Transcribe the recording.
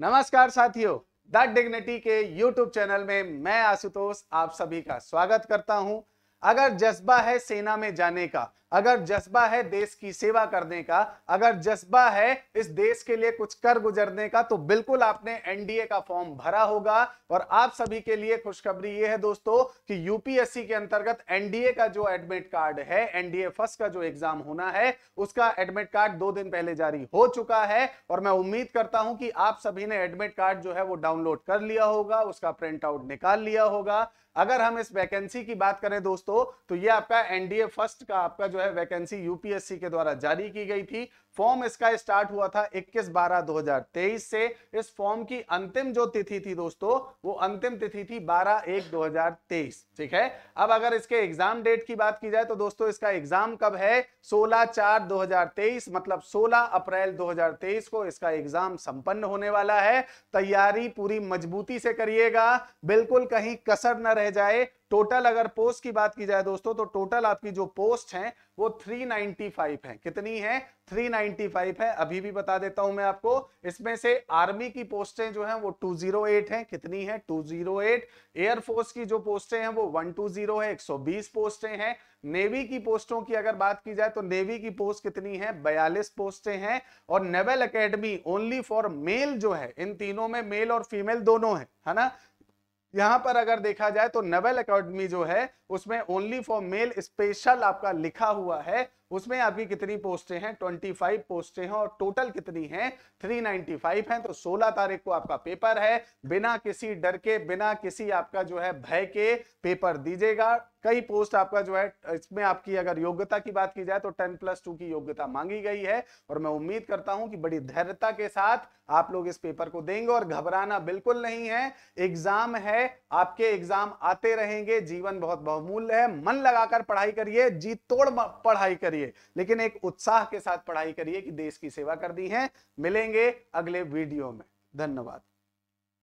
नमस्कार साथियों the dignity के यूट्यूब चैनल में मैं आशुतोष आप सभी का स्वागत करता हूं अगर जज्बा है सेना में जाने का अगर जज्बा है देश की सेवा करने का अगर जज्बा है इस देश के लिए कुछ कर गुजरने का तो बिल्कुल आपने एनडीए का फॉर्म भरा होगा और आप सभी के लिए खुशखबरी ये है दोस्तों कि यूपीएससी के अंतर्गत एनडीए का जो एडमिट कार्ड है एनडीए फर्स्ट का जो एग्जाम होना है उसका एडमिट कार्ड दो दिन पहले जारी हो चुका है और मैं उम्मीद करता हूं कि आप सभी ने एडमिट कार्ड जो है वो डाउनलोड कर लिया होगा उसका प्रिंट आउट निकाल लिया होगा अगर हम इस वैकेंसी की बात करें दोस्तों तो ये आपका एनडीए फर्स्ट का आपका जो है वैकेंसी यूपीएससी के द्वारा जारी की गई थी फॉर्म इसका स्टार्ट हुआ था 21 बारह 2023 से इस फॉर्म की अंतिम जो तिथि थी दोस्तों वो अंतिम तिथि थी 12 एक 2023 ठीक है अब अगर इसके एग्जाम डेट की बात की जाए तो दोस्तों इसका एग्जाम कब है 16 चार 2023 मतलब 16 अप्रैल 2023 को इसका एग्जाम संपन्न होने वाला है तैयारी पूरी मजबूती से करिएगा बिल्कुल कहीं कसर न रह जाए टोटल अगर पोस्ट की बात की जाए दोस्तों तो टोटल आपकी जो पोस्ट है वो 395 है कितनी है 395 है अभी भी बता देता हूं मैं आपको इसमें से आर्मी की पोस्टें जो हैं वो 208 हैं कितनी है 208 एयरफोर्स की जो पोस्टें हैं वो 120 है 120 पोस्टें हैं नेवी की पोस्टों की अगर बात की जाए तो नेवी की पोस्ट कितनी है बयालीस पोस्टें हैं और naval academy only for male जो है इन तीनों में मेल और फीमेल दोनों है है ना यहां पर अगर देखा जाए तो नवेल अकेडमी जो है उसमें ओनली फॉर मेल स्पेशल आपका लिखा हुआ है उसमें आपकी कितनी पोस्टें हैं 25 पोस्टें हैं और टोटल कितनी हैं 395 हैं तो 16 तारीख को आपका पेपर है बिना किसी डर के बिना किसी आपका जो है भय के पेपर दीजिएगा कई पोस्ट आपका जो है इसमें आपकी अगर योग्यता की बात की जाए तो टेन प्लस टू की योग्यता मांगी गई है और मैं उम्मीद करता हूं कि बड़ी धैर्यता के साथ आप लोग इस पेपर को देंगे और घबराना बिल्कुल नहीं है एग्जाम है आपके एग्जाम आते रहेंगे जीवन बहुत बहुमूल्य है मन लगाकर पढ़ाई करिए जी तोड़ पढ़ाई करिए करिए लेकिन एक उत्साह के साथ पढ़ाई करिए कि देश की सेवा कर दी है मिलेंगे अगले वीडियो में धन्यवाद